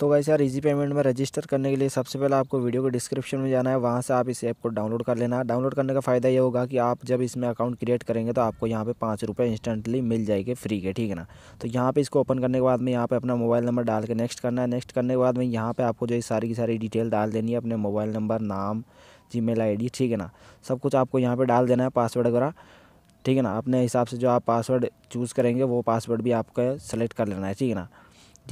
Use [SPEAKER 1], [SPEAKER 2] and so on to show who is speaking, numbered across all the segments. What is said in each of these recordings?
[SPEAKER 1] तो वैसे यार इजी पेमेंट में रजिस्टर करने के लिए सबसे पहले आपको वीडियो के डिस्क्रिप्शन में जाना है वहाँ से आप इस ऐप को डाउनलोड कर लेना डाउनलोड करने का फ़ायदा ये होगा कि आप जब इसमें अकाउंट क्रिएट करेंगे तो आपको यहाँ पे पाँच रुपये इंस्टेंटली मिल जाएगी फ्री के ठीक है ना तो यहाँ पे इसको ओपन करने के बाद में यहाँ पे अपना मोबाइल नंबर डाल के नेक्स्ट करना है नेक्स्ट करने के बाद में यहाँ पर आपको जो है सारी की सारी डिटेल डाल देनी है अपने मोबाइल नंबर नाम जी मेल ठीक है ना सब कुछ आपको यहाँ पर डाल देना है पासवर्ड वगैरह ठीक है ना अपने हिसाब से जो आप पासवर्ड चूज़ करेंगे वो पासवर्ड भी आपका सेलेक्ट कर लेना है ठीक है ना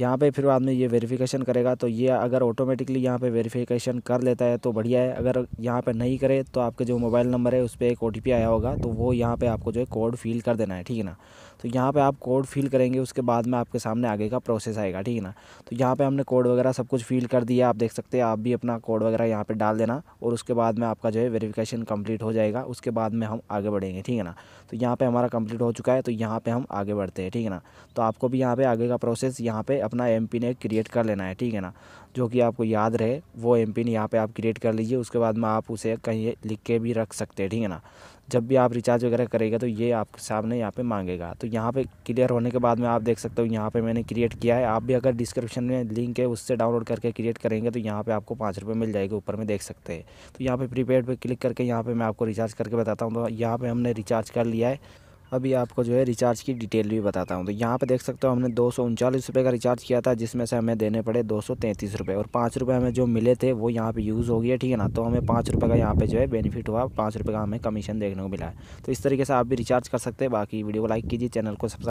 [SPEAKER 1] यहाँ पे फिर बाद में ये वेरिफिकेशन करेगा तो ये अगर ऑटोमेटिकली यहाँ पे वेरिफिकेशन कर लेता है तो बढ़िया है अगर यहाँ पे नहीं करे तो आपके जो मोबाइल नंबर है उस पर एक ओ आया होगा तो वो यहाँ पे आपको जो है कोड फिल कर देना है ठीक है ना तो यहाँ पे आप कोड फिल करेंगे उसके बाद में आपके सामने आगे का प्रोसेस आएगा ठीक है ना तो यहाँ पर हमने कोड वगैरह सब कुछ फिल कर दिया आप देख सकते हैं आप भी अपना कोड वगैरह यहाँ पर डाल देना और उसके बाद में आपका जो है वेरीफिकेशन कम्प्लीट हो जाएगा उसके बाद में हम आगे बढ़ेंगे ठीक है ना तो यहाँ पर हमारा कम्प्लीट हो चुका है तो यहाँ पर हम आगे बढ़ते हैं ठीक है ना तो आपको भी यहाँ पर आगे का प्रोसेस यहाँ पर अपना एम पिन है क्रिएट कर लेना है ठीक है ना जो कि आपको याद रहे वो एम पिन यहाँ पर आप क्रिएट कर लीजिए उसके बाद में आप उसे कहीं लिख के भी रख सकते हैं ठीक है ना जब भी आप रिचार्ज वगैरह करेगा तो ये आपके सामने यहाँ पे मांगेगा तो यहाँ पे क्लियर होने के बाद में आप देख सकते हो यहाँ पे मैंने क्रिएट किया है आप भी अगर डिस्क्रिप्शन में लिंक है उससे डाउनलोड करके क्रिएट करेंगे तो यहाँ पे आपको पाँच रुपये मिल जाएगी ऊपर में देख सकते हैं तो यहाँ पे प्रीपेड पे क्लिक करके यहाँ पे मैं आपको रिचार्ज करके बताता हूँ तो यहाँ पर हमने रिचार्ज कर लिया है अभी आपको जो है रिचार्ज की डिटेल भी बताता हूँ तो यहाँ पे देख सकते हो हमने दो सौ का रिचार्ज किया था जिसमें से हमें देने पड़े दो सौ और पाँच रुपये हमें जो मिले थे वो यहाँ पे यूज़ हो गया ठीक है ना तो हमें पाँच रुपये का यहाँ पे जो है बेनिफिट हुआ पाँच रुपये का हमें कमीशन देखने को मिला है तो इस तरीके से आप भी रिचार्ज कर सकते हैं बाकी वीडियो को लाइक कीजिए चैनल को सब्सक्राइब